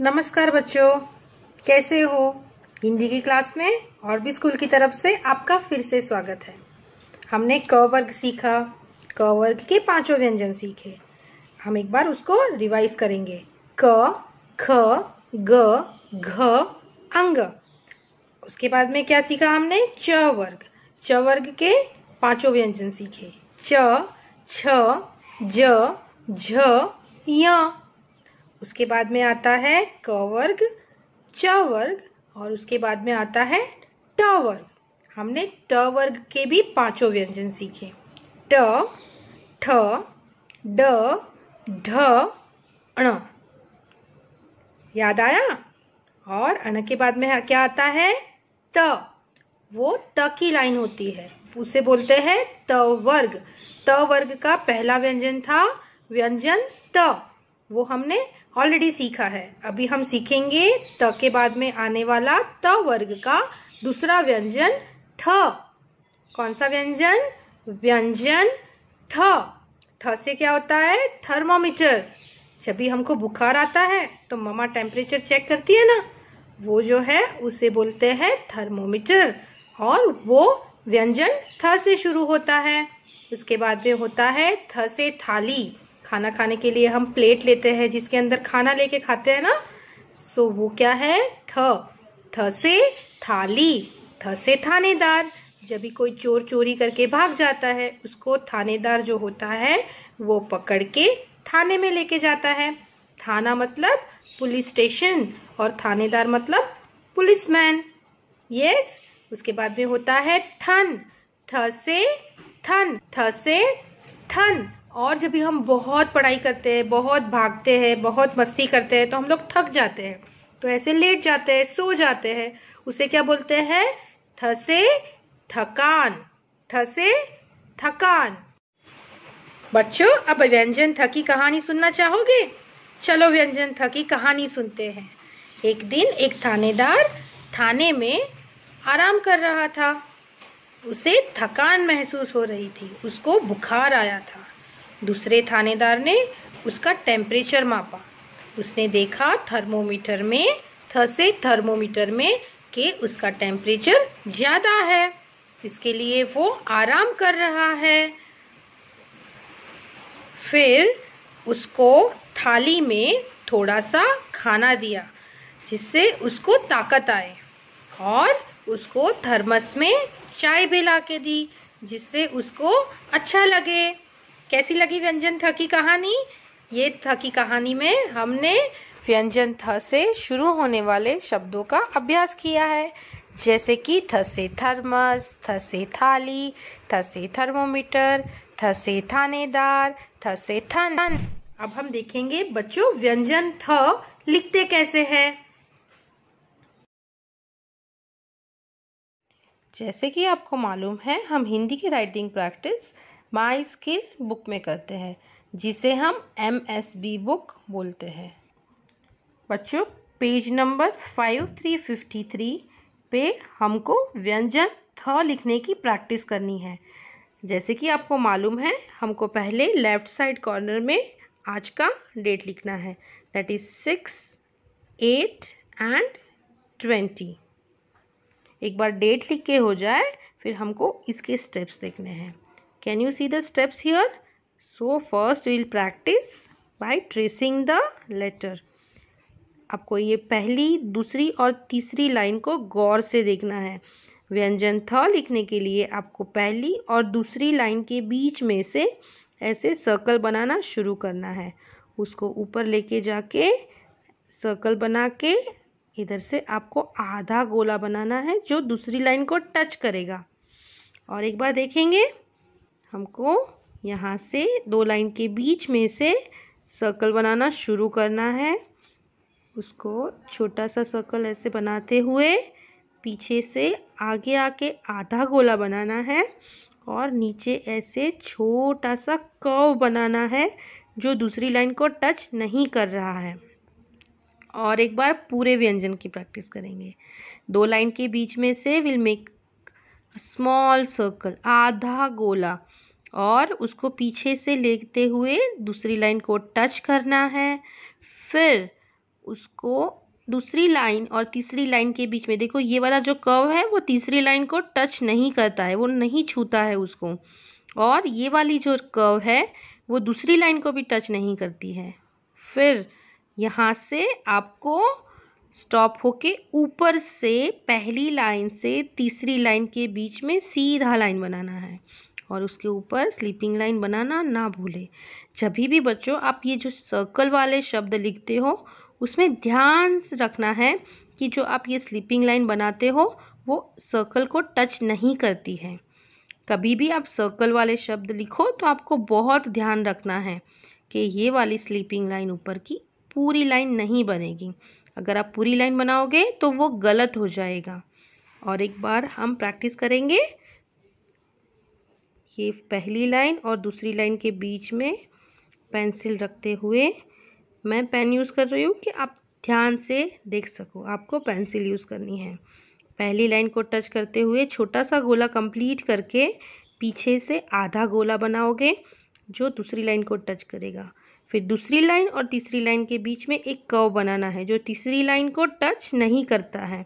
नमस्कार बच्चों कैसे हो हिंदी की क्लास में और भी स्कूल की तरफ से आपका फिर से स्वागत है हमने क वर्ग सीखा क वर्ग के पांचों व्यंजन सीखे हम एक बार उसको रिवाइज करेंगे क ख ग घ अंग उसके बाद में क्या सीखा हमने च वर्ग च वर्ग के पांचों व्यंजन सीखे च छ ज झ य उसके बाद में आता है क वर्ग च वर्ग और उसके बाद में आता है ट वर्ग हमने ट वर्ग के भी पांचों व्यंजन सीखे ट ठ ड ढ अण याद आया और अण के बाद में क्या आता है त वो त की लाइन होती है उसे बोलते हैं त वर्ग त वर्ग का पहला व्यंजन था व्यंजन त वो हमने ऑलरेडी सीखा है अभी हम सीखेंगे त के बाद में आने वाला त वर्ग का दूसरा व्यंजन थ कौन सा व्यंजन व्यंजन थ थ से क्या होता है थर्मोमीटर जब भी हमको बुखार आता है तो ममा टेम्परेचर चेक करती है ना वो जो है उसे बोलते हैं थर्मोमीटर और वो व्यंजन थ से शुरू होता है उसके बाद में होता है थ से थाली खाना खाने के लिए हम प्लेट लेते हैं जिसके अंदर खाना लेके खाते हैं ना सो वो क्या है थ थ से थाली थ से थानेदार जब भी कोई चोर चोरी करके भाग जाता है उसको थानेदार जो होता है वो पकड़ के थाने में लेके जाता है थाना मतलब पुलिस स्टेशन और थानेदार मतलब पुलिसमैन यस उसके बाद में होता है थन थ से थन थ से थन और जब भी हम बहुत पढ़ाई करते हैं बहुत भागते हैं बहुत मस्ती करते हैं तो हम लोग थक जाते हैं तो ऐसे लेट जाते हैं सो जाते हैं उसे क्या बोलते हैं थसे थकान थसे थकान बच्चों अब व्यंजन थकी कहानी सुनना चाहोगे चलो व्यंजन थकी कहानी सुनते हैं एक दिन एक थानेदार थाने में आराम कर रहा था उसे थकान महसूस हो रही थी उसको बुखार आया था दूसरे थानेदार ने उसका टेम्परेचर मापा उसने देखा थर्मोमीटर में थे थर्मोमीटर में के उसका टेम्परेचर ज़्यादा है इसके लिए वो आराम कर रहा है फिर उसको थाली में थोड़ा सा खाना दिया जिससे उसको ताकत आए और उसको थर्मस में चाय भी ला के दी जिससे उसको अच्छा लगे कैसी लगी व्यंजन थ की कहानी ये थ की कहानी में हमने व्यंजन थ से शुरू होने वाले शब्दों का अभ्यास किया है जैसे कि थ से थर्मस थ से थाली थ से थर्मोमीटर थ से थानेदार थ से थन अब हम देखेंगे बच्चों व्यंजन थ लिखते कैसे हैं जैसे कि आपको मालूम है हम हिंदी की writing practice my skill book में करते हैं जिसे हम एम एस बी बुक बोलते हैं बच्चों page number five three fifty three पे हमको व्यंजन थ लिखने की प्रैक्टिस करनी है जैसे कि आपको मालूम है हमको पहले लेफ़्ट साइड कॉर्नर में आज का डेट लिखना है that is six eight and twenty एक बार डेट लिख के हो जाए फिर हमको इसके स्टेप्स देखने हैं Can you see the steps here? So first we will practice by tracing the letter. आपको ये पहली दूसरी और तीसरी लाइन को गौर से देखना है व्यंजन थ लिखने के लिए आपको पहली और दूसरी लाइन के बीच में से ऐसे सर्कल बनाना शुरू करना है उसको ऊपर लेके जाके सर्कल बना के इधर से आपको आधा गोला बनाना है जो दूसरी लाइन को टच करेगा और एक बार देखेंगे हमको यहाँ से दो लाइन के बीच में से सर्कल बनाना शुरू करना है उसको छोटा सा सर्कल ऐसे बनाते हुए पीछे से आगे आके आधा गोला बनाना है और नीचे ऐसे छोटा सा कर्व बनाना है जो दूसरी लाइन को टच नहीं कर रहा है और एक बार पूरे व्यंजन की प्रैक्टिस करेंगे दो लाइन के बीच में से विल मेक स्मॉल सर्कल आधा गोला और उसको पीछे से लेते हुए दूसरी लाइन को टच करना है फिर उसको दूसरी लाइन और तीसरी लाइन के बीच में देखो ये वाला जो कर्व है वो तीसरी लाइन को टच नहीं करता है वो नहीं छूता है उसको और ये वाली जो कर्व है वो दूसरी लाइन को भी टच नहीं करती है फिर यहाँ से आपको स्टॉप होके ऊपर से पहली लाइन से तीसरी लाइन के बीच में सीधा लाइन बनाना है और उसके ऊपर स्लीपिंग लाइन बनाना ना भूलें जब भी बच्चों आप ये जो सर्कल वाले शब्द लिखते हो उसमें ध्यान से रखना है कि जो आप ये स्लीपिंग लाइन बनाते हो वो सर्कल को टच नहीं करती है कभी भी आप सर्कल वाले शब्द लिखो तो आपको बहुत ध्यान रखना है कि ये वाली स्लीपिंग लाइन ऊपर की पूरी लाइन नहीं बनेगी अगर आप पूरी लाइन बनाओगे तो वो गलत हो जाएगा और एक बार हम प्रैक्टिस करेंगे ये पहली लाइन और दूसरी लाइन के बीच में पेंसिल रखते हुए मैं पेन यूज़ कर रही हूँ कि आप ध्यान से देख सको आपको पेंसिल यूज़ करनी है पहली लाइन को टच करते हुए छोटा सा गोला कंप्लीट करके पीछे से आधा गोला बनाओगे जो दूसरी लाइन को टच करेगा फिर दूसरी लाइन और तीसरी लाइन के बीच में एक कर्व बनाना है जो तीसरी लाइन को टच नहीं करता है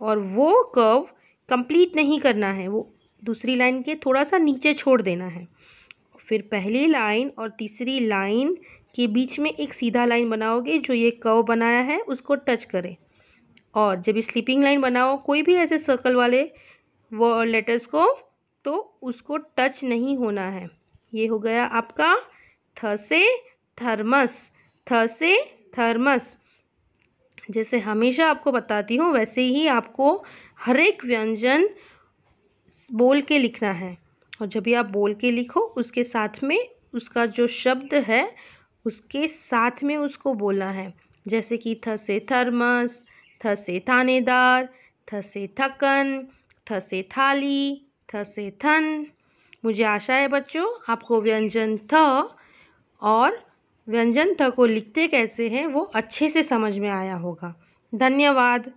और वो कर्व कंप्लीट नहीं करना है वो दूसरी लाइन के थोड़ा सा नीचे छोड़ देना है फिर पहली लाइन और तीसरी लाइन के बीच में एक सीधा लाइन बनाओगे जो ये कव बनाया है उसको टच करें और जब स्लीपिंग लाइन बनाओ कोई भी ऐसे सर्कल वाले वो लेटर्स को तो उसको टच नहीं होना है ये हो गया आपका थ से थर्मस थ से थर्मस जैसे हमेशा आपको बताती हूँ वैसे ही आपको हर एक व्यंजन बोल के लिखना है और जब भी आप बोल के लिखो उसके साथ में उसका जो शब्द है उसके साथ में उसको बोलना है जैसे कि थ से थर्मस थ से थानेदार थ से थकन थ से थाली थ से थन मुझे आशा है बच्चों आपको व्यंजन थ और व्यंजन थ को लिखते कैसे हैं वो अच्छे से समझ में आया होगा धन्यवाद